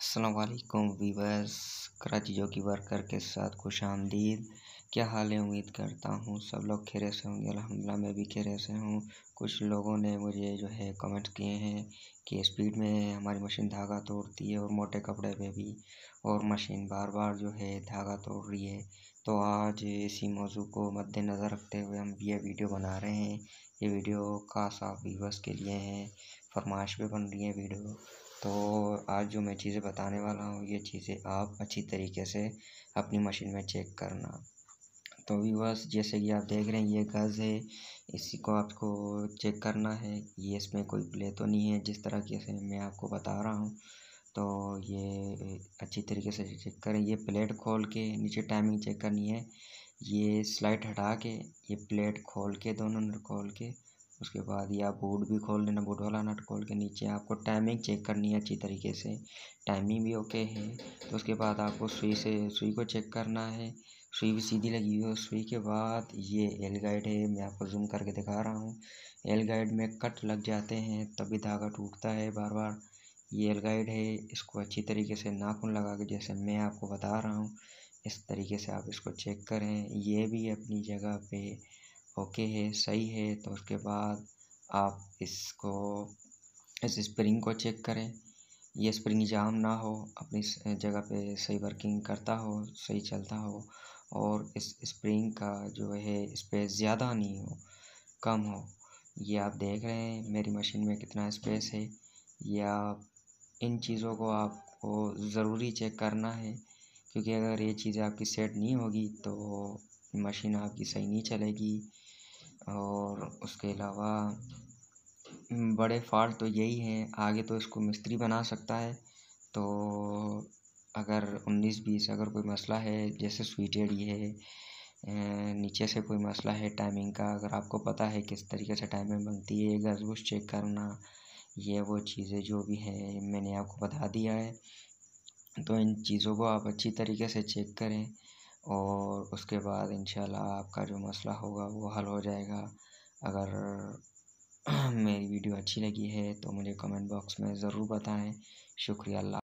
Aslam weavers Karachi jockey worker के साथ खुश आमदीद क्या हाल है उम्मीद करता हूँ सब लोग खेरे से होंगे अलहमदिल्ला मैं भी खेरे से हूँ कुछ लोगों ने मुझे जो है कमेंट्स किए हैं कि स्पीड में हमारी मशीन धागा तोड़ती है और मोटे कपड़े पे भी और मशीन बार बार जो है धागा तोड़ रही है तो आज इसी मौजू को मद्दनज़र रखते हुए हम ये वीडियो बना रहे हैं ये वीडियो खास आप वीवर्स के लिए है फरमाइश पर बन रही है वीडियो तो आज जो मैं चीज़ें बताने वाला हूँ ये चीज़ें आप अच्छी तरीके से अपनी मशीन में चेक करना तो व्यूवर्स जैसे कि आप देख रहे हैं ये गज़ है इसी को आपको चेक करना है ये इसमें कोई प्ले तो नहीं है जिस तरह की मैं आपको बता रहा हूँ तो ये अच्छी तरीके से चेक करें ये प्लेट खोल के नीचे टाइमिंग चेक करनी है ये स्लाइड हटा के ये प्लेट खोल के दोनों खोल के उसके बाद ये आप बोर्ड भी खोल लेना बोर्ड वाला नट खोल के नीचे आपको टाइमिंग चेक करनी है अच्छी तरीके से टाइमिंग भी ओके है तो उसके बाद आपको सुई से सुई को चेक करना है सुई भी सीधी लगी हुई है सुई के बाद ये एल गाइड है मैं आपको जूम करके दिखा रहा हूँ एल गाइड में कट लग जाते हैं तभी धागा टूटता है बार बार ये एल गाइड है इसको अच्छी तरीके से नाखून लगा के जैसे मैं आपको बता रहा हूँ इस तरीके से आप इसको चेक करें ये भी अपनी जगह पे ओके है सही है तो उसके बाद आप इसको इस स्प्रिंग को चेक करें ये स्प्रिंग जाम ना हो अपनी जगह पे सही वर्किंग करता हो सही चलता हो और इस स्प्रिंग का जो है स्पेस ज़्यादा नहीं हो कम हो ये आप देख रहे हैं मेरी मशीन में कितना स्पेस है ये आप इन चीज़ों को आपको ज़रूरी चेक करना है क्योंकि अगर ये चीज़ें आपकी सेट नहीं होगी तो मशीन आपकी सही नहीं चलेगी और उसके अलावा बड़े फ़ॉल्ट तो यही हैं आगे तो इसको मिस्त्री बना सकता है तो अगर उन्नीस बीस अगर कोई मसला है जैसे स्वीटेड ये है नीचे से कोई मसला है टाइमिंग का अगर आपको पता है किस तरीके से टाइमिंग बनती है गजबुश चेक करना ये वो चीज़ें जो भी हैं मैंने आपको बता दिया है तो इन चीज़ों को आप अच्छी तरीके से चेक करें और उसके बाद इंशाल्लाह आपका जो मसला होगा वो हल हो जाएगा अगर मेरी वीडियो अच्छी लगी है तो मुझे कमेंट बॉक्स में ज़रूर बताएं शुक्रिया अल्लाह